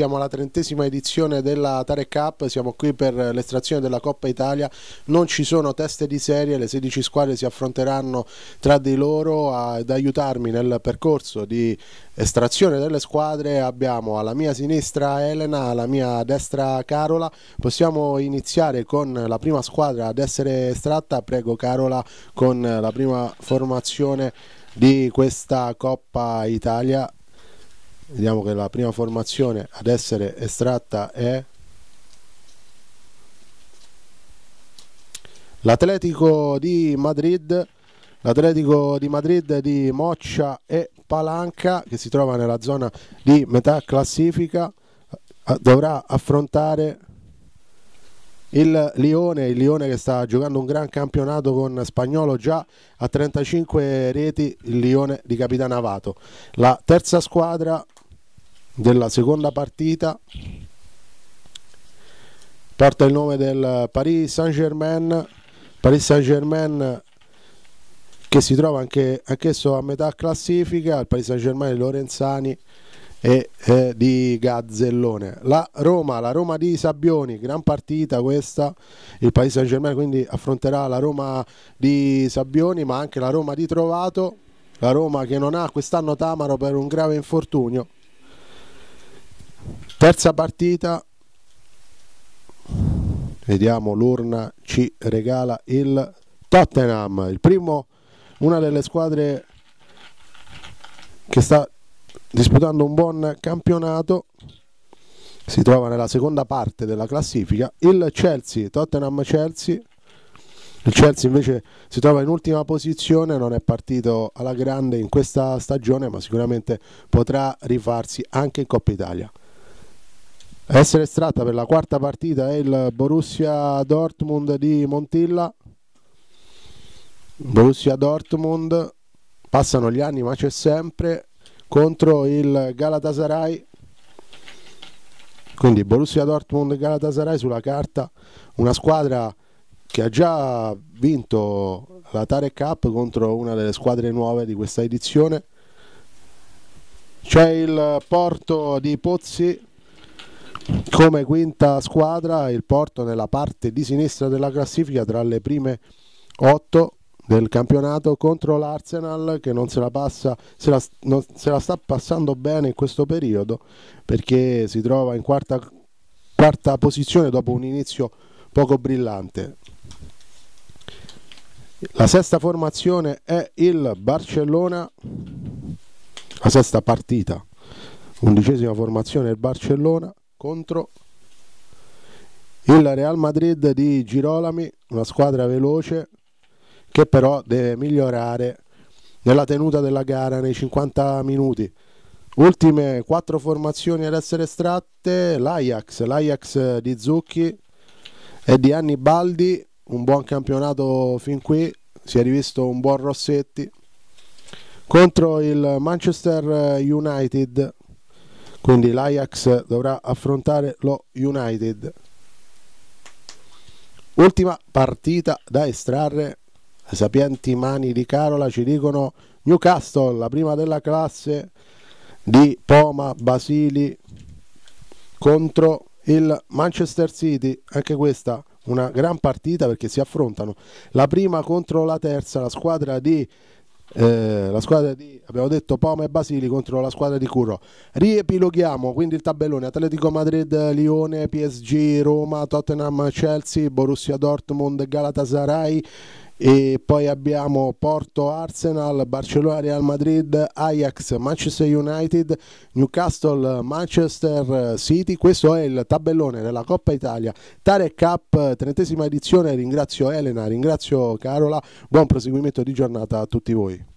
siamo alla trentesima edizione della Tare Cup, siamo qui per l'estrazione della Coppa Italia, non ci sono teste di serie, le 16 squadre si affronteranno tra di loro ah, ad aiutarmi nel percorso di estrazione delle squadre, abbiamo alla mia sinistra Elena, alla mia destra Carola, possiamo iniziare con la prima squadra ad essere estratta, prego Carola con la prima formazione di questa Coppa Italia vediamo che la prima formazione ad essere estratta è l'Atletico di Madrid l'Atletico di Madrid di Moccia e Palanca che si trova nella zona di metà classifica eh, dovrà affrontare il Lione, il Lione che sta giocando un gran campionato con Spagnolo già a 35 reti, il Lione di Capitano Avato. La terza squadra della seconda partita porta il nome del Paris Saint Germain Paris Saint Germain che si trova anche anch'esso a metà classifica il Paris Saint Germain di Lorenzani e eh, di Gazzellone la Roma, la Roma di Sabbioni gran partita questa il Paris Saint Germain quindi affronterà la Roma di Sabbioni ma anche la Roma di Trovato la Roma che non ha quest'anno Tamaro per un grave infortunio Terza partita, vediamo l'urna ci regala il Tottenham, il primo, una delle squadre che sta disputando un buon campionato si trova nella seconda parte della classifica il Chelsea, Tottenham Chelsea il Chelsea invece si trova in ultima posizione, non è partito alla grande in questa stagione ma sicuramente potrà rifarsi anche in Coppa Italia essere estratta per la quarta partita è il Borussia Dortmund di Montilla. Borussia Dortmund, passano gli anni ma c'è sempre, contro il Galatasaray. Quindi Borussia Dortmund e Galatasaray sulla carta, una squadra che ha già vinto la Tare Cup contro una delle squadre nuove di questa edizione. C'è il Porto di Pozzi come quinta squadra il Porto nella parte di sinistra della classifica tra le prime otto del campionato contro l'Arsenal che non se la passa se la, non, se la sta passando bene in questo periodo perché si trova in quarta, quarta posizione dopo un inizio poco brillante la sesta formazione è il Barcellona, la sesta partita, undicesima formazione è il Barcellona contro il Real Madrid di Girolami, una squadra veloce che però deve migliorare nella tenuta della gara nei 50 minuti. Ultime quattro formazioni ad essere estratte, l'Ajax, l'Ajax di Zucchi e di Annibaldi, un buon campionato fin qui, si è rivisto un buon Rossetti contro il Manchester United quindi l'Ajax dovrà affrontare lo United ultima partita da estrarre le sapienti mani di Carola ci dicono Newcastle la prima della classe di Poma Basili contro il Manchester City anche questa una gran partita perché si affrontano la prima contro la terza la squadra di eh, la squadra di, abbiamo detto Poma e Basili contro la squadra di Curro. Riepiloghiamo quindi il tabellone: Atletico Madrid, Lione, PSG, Roma, Tottenham, Chelsea, Borussia Dortmund, Galatasaray e poi abbiamo Porto Arsenal, Barcellona Real Madrid, Ajax, Manchester United, Newcastle, Manchester City. Questo è il tabellone della Coppa Italia Tare Cup, trentesima edizione. Ringrazio Elena, ringrazio Carola. Buon proseguimento di giornata a tutti voi.